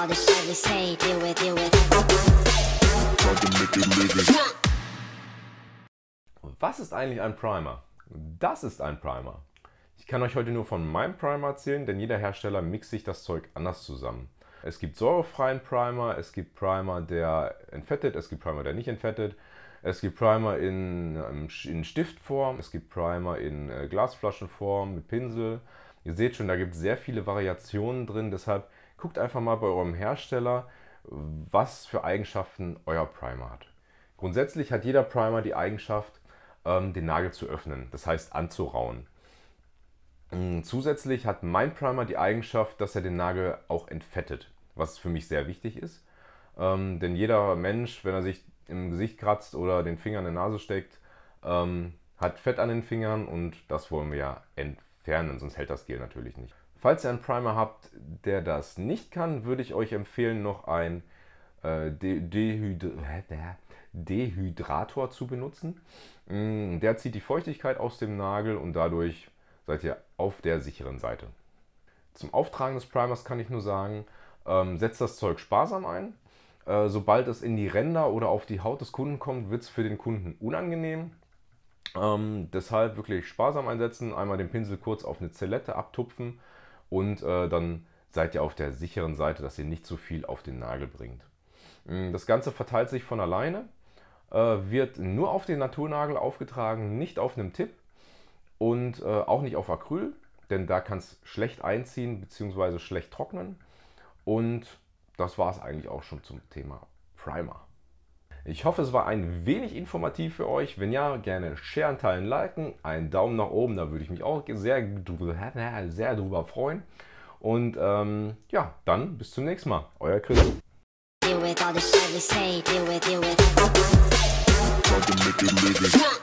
all the shit we say, deal with, deal with. Was ist eigentlich ein Primer? Das ist ein Primer. Ich kann euch heute nur von meinem Primer erzählen, denn jeder Hersteller mixt sich das Zeug anders zusammen. Es gibt säurefreien Primer, es gibt Primer, der entfettet, es gibt Primer, der nicht entfettet. Es gibt Primer in, ähm, in Stiftform, es gibt Primer in äh, Glasflaschenform mit Pinsel. Ihr seht schon, da gibt es sehr viele Variationen drin, deshalb Guckt einfach mal bei eurem Hersteller, was für Eigenschaften euer Primer hat. Grundsätzlich hat jeder Primer die Eigenschaft, ähm, den Nagel zu öffnen, das heißt anzurauen. Mm, zusätzlich hat mein Primer die Eigenschaft, dass er den Nagel auch entfettet, was für mich sehr wichtig ist. Ähm, denn jeder Mensch, wenn er sich im Gesicht kratzt oder den Finger in die Nase steckt, ähm, hat Fett an den Fingern und das wollen wir ja entfernen, sonst hält das Gel natürlich nicht. Falls ihr einen Primer habt, der das nicht kann, würde ich euch empfehlen, noch einen äh, De Dehydr Dehydrator zu benutzen. Mm, der zieht die Feuchtigkeit aus dem Nagel und dadurch seid ihr auf der sicheren Seite. Zum Auftragen des Primers kann ich nur sagen, ähm, setzt das Zeug sparsam ein. Äh, sobald es in die Ränder oder auf die Haut des Kunden kommt, wird es für den Kunden unangenehm. Ähm, deshalb wirklich sparsam einsetzen, einmal den Pinsel kurz auf eine Zellette abtupfen und äh, dann seid ihr auf der sicheren Seite, dass ihr nicht zu viel auf den Nagel bringt. Mm, das Ganze verteilt sich von alleine, äh, wird nur auf den Naturnagel aufgetragen, nicht auf einem Tipp und äh, auch nicht auf Acryl, denn da kann es schlecht einziehen bzw. schlecht trocknen. Und das war es eigentlich auch schon zum Thema Primer. Ich hoffe, es war ein wenig informativ für euch. Wenn ja, gerne share, teilen, liken. Einen Daumen nach oben, da würde ich mich auch sehr, sehr drüber freuen. Und ähm, ja, dann bis zum nächsten Mal. Euer Chris. with all the shit we say, deal with, deal with.